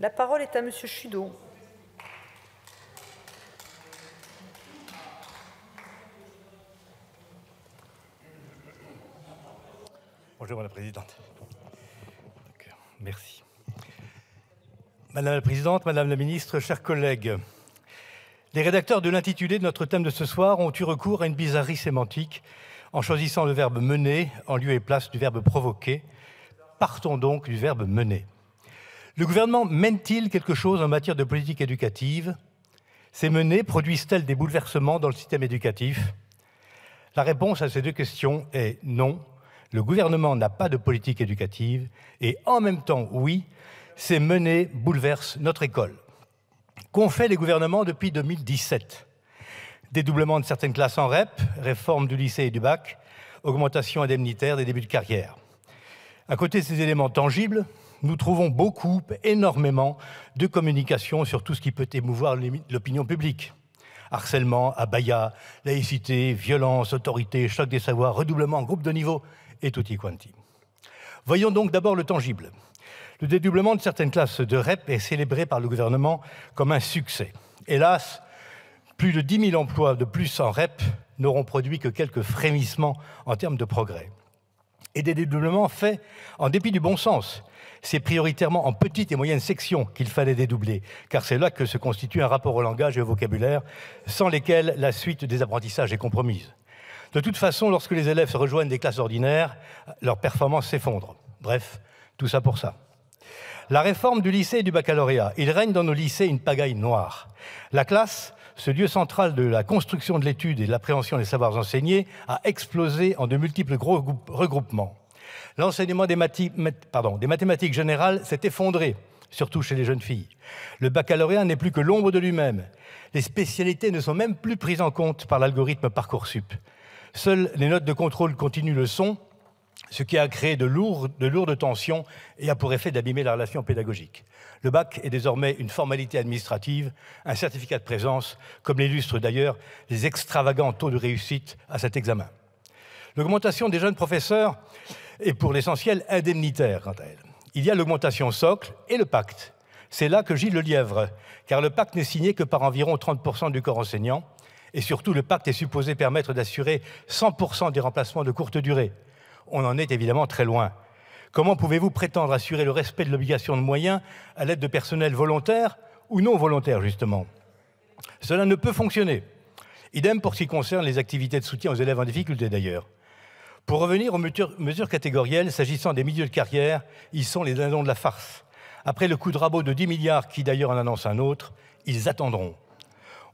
La parole est à Monsieur Chudo. Bonjour Madame la Présidente. merci. Madame la Présidente, Madame la Ministre, chers collègues, les rédacteurs de l'intitulé de notre thème de ce soir ont eu recours à une bizarrerie sémantique en choisissant le verbe mener en lieu et place du verbe provoquer. Partons donc du verbe mener. Le gouvernement mène-t-il quelque chose en matière de politique éducative Ces menées produisent-elles des bouleversements dans le système éducatif La réponse à ces deux questions est non. Le gouvernement n'a pas de politique éducative et en même temps, oui, ces menées bouleversent notre école. Qu'ont fait les gouvernements depuis 2017 Dédoublement de certaines classes en REP, réforme du lycée et du bac, augmentation indemnitaire des débuts de carrière. À côté de ces éléments tangibles, nous trouvons beaucoup, énormément, de communication sur tout ce qui peut émouvoir l'opinion publique. Harcèlement, abaya, laïcité, violence, autorité, choc des savoirs, redoublement, groupe de niveau, et tutti quanti. Voyons donc d'abord le tangible. Le dédoublement de certaines classes de REP est célébré par le gouvernement comme un succès. Hélas, plus de 10 000 emplois de plus en REP n'auront produit que quelques frémissements en termes de progrès et des dédoublements faits en dépit du bon sens. C'est prioritairement en petites et moyennes sections qu'il fallait dédoubler, car c'est là que se constitue un rapport au langage et au vocabulaire, sans lesquels la suite des apprentissages est compromise. De toute façon, lorsque les élèves se rejoignent des classes ordinaires, leur performance s'effondre. Bref, tout ça pour ça. La réforme du lycée et du baccalauréat. Il règne dans nos lycées une pagaille noire. La classe, ce lieu central de la construction de l'étude et de l'appréhension des savoirs enseignés, a explosé en de multiples gros regroupements. L'enseignement des, mathématiques générales s'est effondré surtout chez les jeunes filles. Le baccalauréat n'est plus que l'ombre de lui-même. Les spécialités ne sont même plus prises en compte par l'algorithme Parcoursup. Seules les notes de contrôle continuent le son ce qui a créé de lourdes, tensions et a pour effet d'abîmer la relation pédagogique. Le bac est désormais une formalité administrative, un certificat de présence, comme l'illustrent d'ailleurs les extravagants taux de réussite à cet examen. L'augmentation des jeunes professeurs est pour l'essentiel indemnitaire quant à elle. Il y a l'augmentation socle et le pacte. C'est là que gît le lièvre, car le pacte n'est signé que par environ 30% du corps enseignant, et surtout le pacte est supposé permettre d'assurer 100% des remplacements de courte durée. On en est évidemment très loin. Comment pouvez-vous prétendre assurer le respect de l'obligation de moyens à l'aide de personnel volontaire ou non volontaire, justement Cela ne peut fonctionner. Idem pour ce qui concerne les activités de soutien aux élèves en difficulté, d'ailleurs. Pour revenir aux mesures catégorielles, s'agissant des milieux de carrière, ils sont les dindons de la farce. Après le coup de rabot de 10 milliards, qui d'ailleurs en annonce un autre, ils attendront.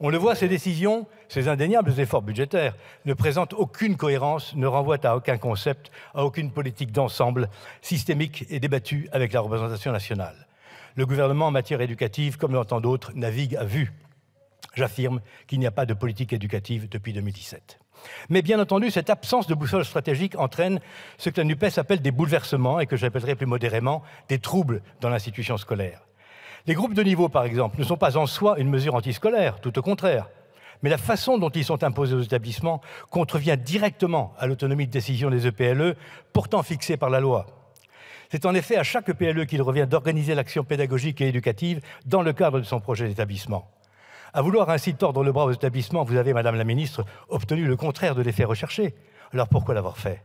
On le voit, ces décisions, ces indéniables efforts budgétaires, ne présentent aucune cohérence, ne renvoient à aucun concept, à aucune politique d'ensemble systémique et débattue avec la représentation nationale. Le gouvernement en matière éducative, comme l'entend d'autres, navigue à vue. J'affirme qu'il n'y a pas de politique éducative depuis 2017. Mais bien entendu, cette absence de boussole stratégique entraîne ce que la NUPES appelle des bouleversements et que j'appellerai plus modérément des troubles dans l'institution scolaire. Les groupes de niveau, par exemple, ne sont pas en soi une mesure antiscolaire, tout au contraire. Mais la façon dont ils sont imposés aux établissements contrevient directement à l'autonomie de décision des EPLE, e, pourtant fixée par la loi. C'est en effet à chaque EPLE e qu'il revient d'organiser l'action pédagogique et éducative dans le cadre de son projet d'établissement. À vouloir ainsi tordre le bras aux établissements, vous avez, Madame la Ministre, obtenu le contraire de l'effet recherché. Alors pourquoi l'avoir fait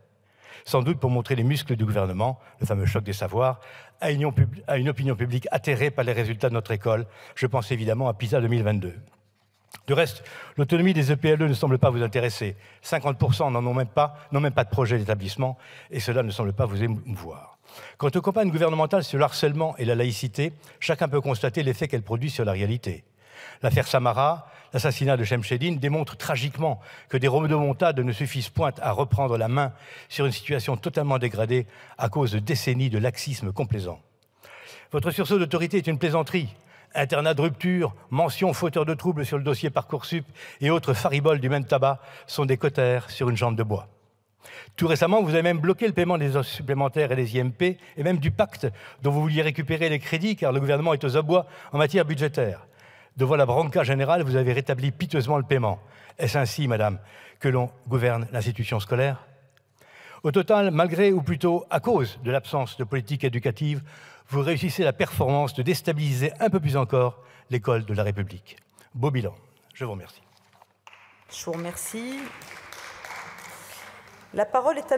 sans doute pour montrer les muscles du gouvernement, le fameux choc des savoirs, à une, opinion publique atterrée par les résultats de notre école. Je pense évidemment à PISA 2022. De reste, l'autonomie des EPLE e ne semble pas vous intéresser. 50% n'en ont même pas, n'ont même pas de projet d'établissement, et cela ne semble pas vous émouvoir. Quant aux campagnes gouvernementales sur le harcèlement et la laïcité, chacun peut constater l'effet qu'elles produisent sur la réalité. L'affaire Samara, l'assassinat de Shedin, démontre tragiquement que des remontades ne suffisent point à reprendre la main sur une situation totalement dégradée à cause de décennies de laxisme complaisant. Votre sursaut d'autorité est une plaisanterie. Internat de rupture, mention fauteur de troubles sur le dossier Parcoursup et autres fariboles du même tabac sont des cotères sur une jambe de bois. Tout récemment, vous avez même bloqué le paiement des supplémentaires et des IMP, et même du pacte dont vous vouliez récupérer les crédits, car le gouvernement est aux abois en matière budgétaire devant la branca générale, vous avez rétabli piteusement le paiement. Est-ce ainsi, madame, que l'on gouverne l'institution scolaire Au total, malgré ou plutôt à cause de l'absence de politique éducative, vous réussissez la performance de déstabiliser un peu plus encore l'école de la République. Beau bilan. Je vous remercie. Je vous remercie. La parole est à